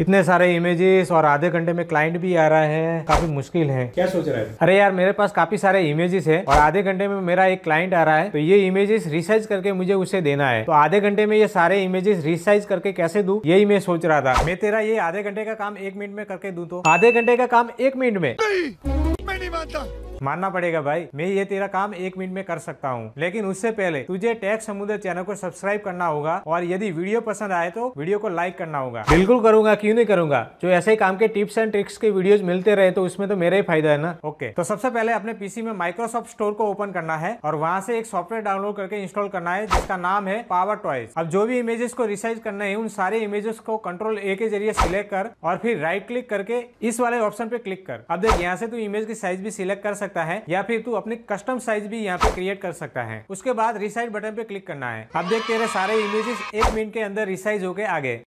इतने सारे इमेजेस और आधे घंटे में क्लाइंट भी आ रहा है काफी मुश्किल है क्या सोच रहे हैं अरे यार मेरे पास काफी सारे इमेजेस है और आधे घंटे में मेरा एक क्लाइंट आ रहा है तो ये इमेजेस रिसाइज करके मुझे उसे देना है तो आधे घंटे में ये सारे इमेजेस रिसाइज करके कैसे दू यही मैं सोच रहा था मैं तेरा ये आधे घंटे का काम एक मिनट में करके दू तो आधे घंटे का काम एक मिनट में नहीं, मैं नहीं मानना पड़ेगा भाई मैं ये तेरा काम एक मिनट में कर सकता हूँ लेकिन उससे पहले तुझे टैक्स समुद्र चैनल को सब्सक्राइब करना होगा और यदि वीडियो पसंद आए तो वीडियो को लाइक करना होगा बिल्कुल करूंगा क्यों नहीं करूंगा जो ऐसे ही काम के टिप्स एंड ट्रिक्स के वीडियो मिलते रहे तो उसमें तो मेरा ही फायदा है ना ओके तो सबसे पहले अपने पीसी में माइक्रोसॉफ्ट स्टोर को ओपन करना है और वहाँ से एक सॉफ्टवेयर डाउनलोड करके इंस्टॉल करना है जिसका नाम है पावर टॉयज अब जो भी इमेजेस को रिसाइज करना है उन सारे इमेजेस को कंट्रोल ए के जरिए सिलेक्ट कर और फिर राइट क्लिक करके इस वाले ऑप्शन पे क्लिक कर अब देख यहाँ से तू इमेज की साइज भी सिलेक्ट कर सकते सकता है या फिर तू अपनी कस्टम साइज भी यहाँ पे क्रिएट कर सकता है उसके बाद रिसाइज बटन पे क्लिक करना है अब देखते रहे सारे इमेजेस एक मिनट के अंदर रिसाइज होके आगे